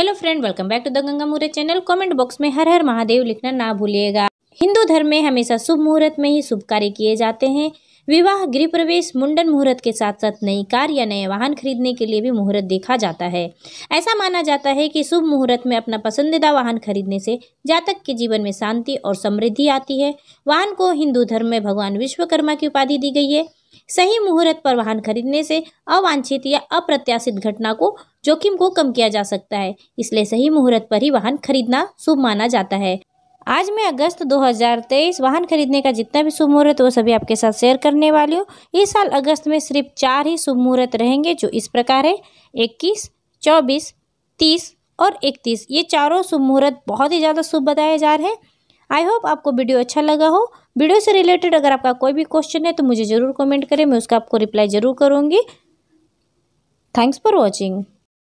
hello friend welcome back to the Ganga Muhurat channel comment box में हर हर महादेव लिखना ना भूलिएगा हिंदू धर्म में हमेशा शुभ मुहूर्त में ही शुभ कार्य किए जाते हैं विवाह गृह प्रवेश मुंडन मुहूर्त के साथ साथ नई कार या नए वाहन खरीदने के लिए भी मुहूर्त देखा जाता है ऐसा माना जाता है कि शुभ मुहूर्त में अपना पसंदीदा वाहन खरीदने से जातक के जीवन में शांति और समृद्धि आती है वाहन को हिंदू धर्म में भगवान विश्वकर्मा की उपाधि दी गई है सही मुहूर्त पर वाहन खरीदने से अवांछित या अप्रत्याशित घटना को जोखिम को कम किया जा सकता है इसलिए सही मुहूर्त पर ही वाहन खरीदना शुभ माना जाता है आज मैं अगस्त 2023 वाहन खरीदने का जितना भी शुभ मुहूर्त वो सभी आपके साथ शेयर करने वाली हूँ इस साल अगस्त में सिर्फ चार ही शुभ मुहूर्त रहेंगे जो इस प्रकार है इक्कीस चौबीस तीस और इकतीस ये चारों शुभ मुहूर्त बहुत ही ज़्यादा शुभ बताए जा रहे हैं आई होप आपको वीडियो अच्छा लगा हो वीडियो से रिलेटेड अगर आपका कोई भी क्वेश्चन है तो मुझे ज़रूर कमेंट करें मैं उसका आपको रिप्लाई ज़रूर करूँगी थैंक्स फॉर वॉचिंग